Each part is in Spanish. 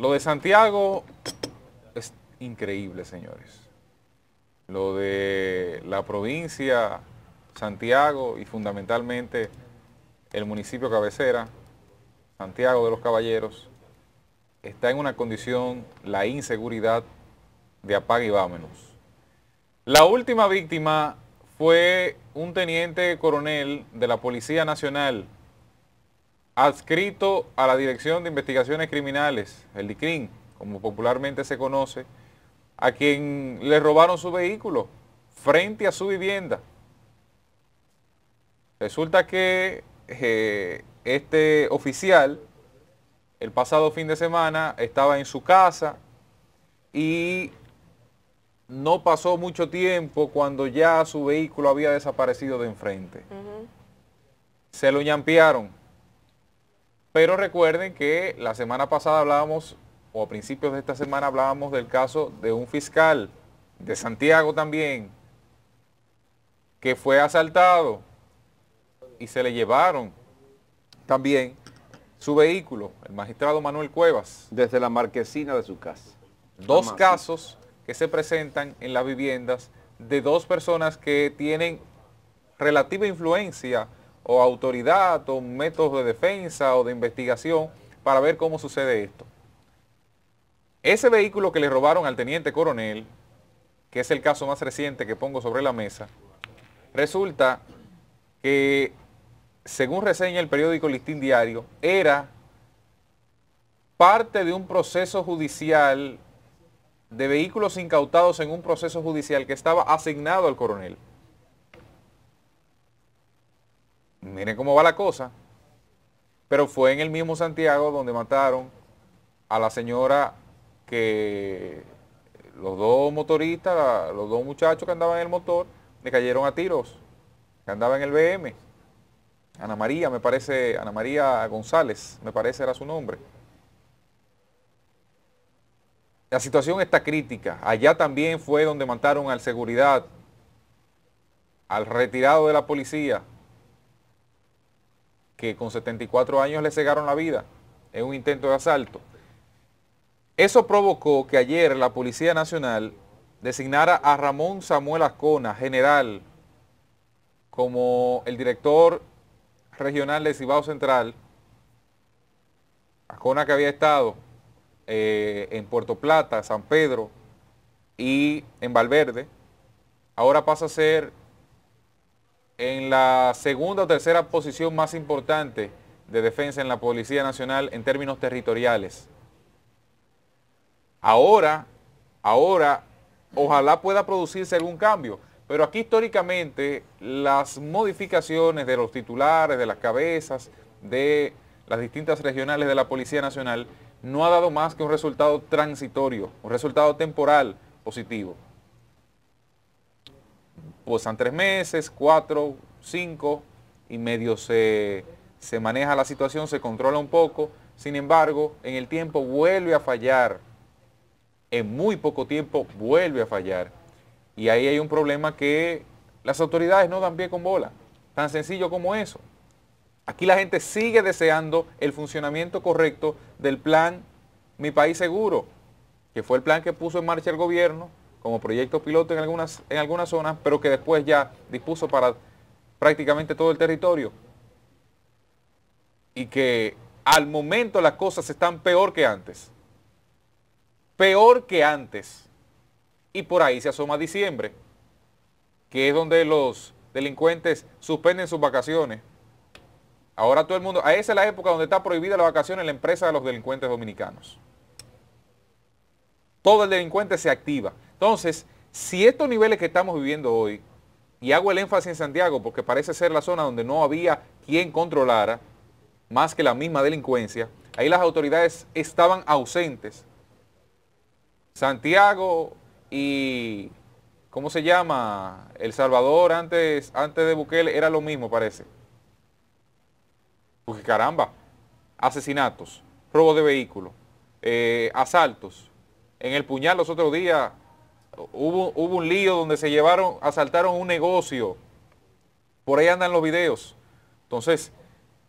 Lo de Santiago es increíble, señores. Lo de la provincia, Santiago y fundamentalmente el municipio cabecera, Santiago de los Caballeros, está en una condición, la inseguridad, de apague y vámonos. La última víctima fue un teniente coronel de la Policía Nacional, adscrito a la Dirección de Investigaciones Criminales, el DICRIN, como popularmente se conoce, a quien le robaron su vehículo frente a su vivienda. Resulta que eh, este oficial el pasado fin de semana estaba en su casa y no pasó mucho tiempo cuando ya su vehículo había desaparecido de enfrente. Se lo ñampearon pero recuerden que la semana pasada hablábamos, o a principios de esta semana hablábamos del caso de un fiscal de Santiago también, que fue asaltado y se le llevaron también su vehículo, el magistrado Manuel Cuevas. Desde la marquesina de su casa. Dos casos que se presentan en las viviendas de dos personas que tienen relativa influencia o autoridad o métodos de defensa o de investigación para ver cómo sucede esto. Ese vehículo que le robaron al teniente coronel, que es el caso más reciente que pongo sobre la mesa, resulta que, según reseña el periódico Listín Diario, era parte de un proceso judicial de vehículos incautados en un proceso judicial que estaba asignado al coronel. Miren cómo va la cosa. Pero fue en el mismo Santiago donde mataron a la señora que los dos motoristas, los dos muchachos que andaban en el motor, le cayeron a tiros, que andaba en el BM. Ana María, me parece, Ana María González, me parece era su nombre. La situación está crítica. Allá también fue donde mataron al seguridad, al retirado de la policía, que con 74 años le cegaron la vida en un intento de asalto. Eso provocó que ayer la Policía Nacional designara a Ramón Samuel Ascona, general, como el director regional de Cibao Central. Ascona que había estado eh, en Puerto Plata, San Pedro y en Valverde, ahora pasa a ser en la segunda o tercera posición más importante de defensa en la Policía Nacional en términos territoriales. Ahora, ahora, ojalá pueda producirse algún cambio, pero aquí históricamente las modificaciones de los titulares, de las cabezas, de las distintas regionales de la Policía Nacional, no ha dado más que un resultado transitorio, un resultado temporal positivo pasan tres meses, cuatro, cinco, y medio se, se maneja la situación, se controla un poco, sin embargo, en el tiempo vuelve a fallar, en muy poco tiempo vuelve a fallar, y ahí hay un problema que las autoridades no dan pie con bola, tan sencillo como eso. Aquí la gente sigue deseando el funcionamiento correcto del plan Mi País Seguro, que fue el plan que puso en marcha el gobierno como proyecto piloto en algunas, en algunas zonas, pero que después ya dispuso para prácticamente todo el territorio. Y que al momento las cosas están peor que antes. Peor que antes. Y por ahí se asoma diciembre, que es donde los delincuentes suspenden sus vacaciones. Ahora todo el mundo, a esa es la época donde está prohibida la vacación en la empresa de los delincuentes dominicanos. Todo el delincuente se activa. Entonces, si estos niveles que estamos viviendo hoy, y hago el énfasis en Santiago porque parece ser la zona donde no había quien controlara, más que la misma delincuencia, ahí las autoridades estaban ausentes. Santiago y, ¿cómo se llama? El Salvador antes, antes de Bukele era lo mismo, parece. Porque caramba, asesinatos, robo de vehículos, eh, asaltos. En el puñal los otros días Hubo, un lío donde se llevaron, asaltaron un negocio. Por ahí andan los videos. Entonces,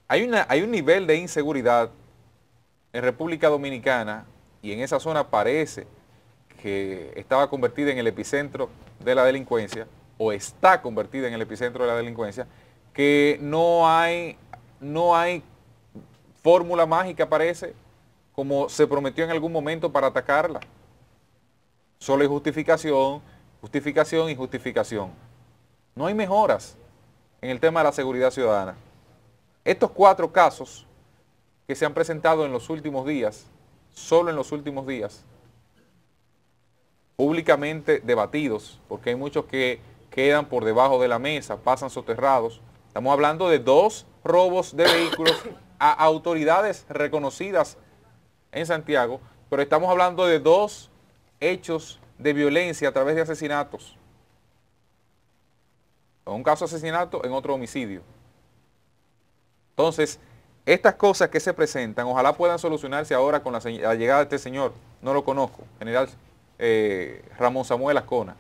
hay, hay un nivel de inseguridad en República Dominicana y en esa zona parece que estaba convertida en el epicentro de la delincuencia o está convertida en el epicentro de la delincuencia, que no hay, no hay fórmula mágica, parece, como se prometió en algún momento para atacarla. Solo hay justificación, justificación y justificación. No hay mejoras en el tema de la seguridad ciudadana. Estos cuatro casos que se han presentado en los últimos días, solo en los últimos días, públicamente debatidos, porque hay muchos que quedan por debajo de la mesa, pasan soterrados. Estamos hablando de dos robos de vehículos a autoridades reconocidas en Santiago, pero estamos hablando de dos hechos de violencia a través de asesinatos. En un caso asesinato, en otro homicidio. Entonces, estas cosas que se presentan, ojalá puedan solucionarse ahora con la, llegada de este señor. No lo conozco, general eh, Ramón Samuel Ascona.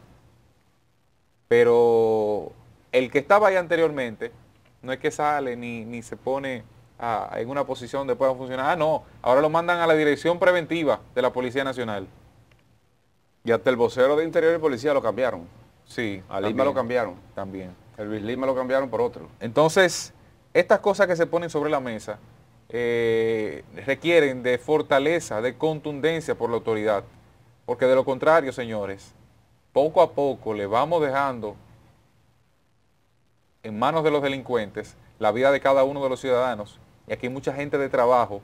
Pero el que estaba ahí anteriormente, no es que sale ni, se pone en una posición de pueda funcionar. Ah, no, ahora lo mandan a la dirección preventiva de la Policía Nacional. Y hasta el vocero de Interior y Policía lo cambiaron. Sí. A Lima lo cambiaron. También. El Luis lo cambiaron por otro. Entonces, estas cosas que se ponen sobre la mesa eh, requieren de fortaleza, de contundencia por la autoridad. Porque de lo contrario, señores, poco a poco le vamos dejando en manos de los delincuentes la vida de cada uno de los ciudadanos. Y aquí mucha gente de trabajo,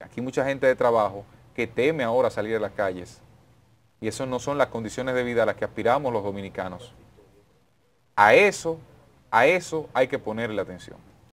aquí mucha gente de trabajo que teme ahora salir de las calles y esas no son las condiciones de vida a las que aspiramos los dominicanos. A eso, a eso hay que ponerle atención.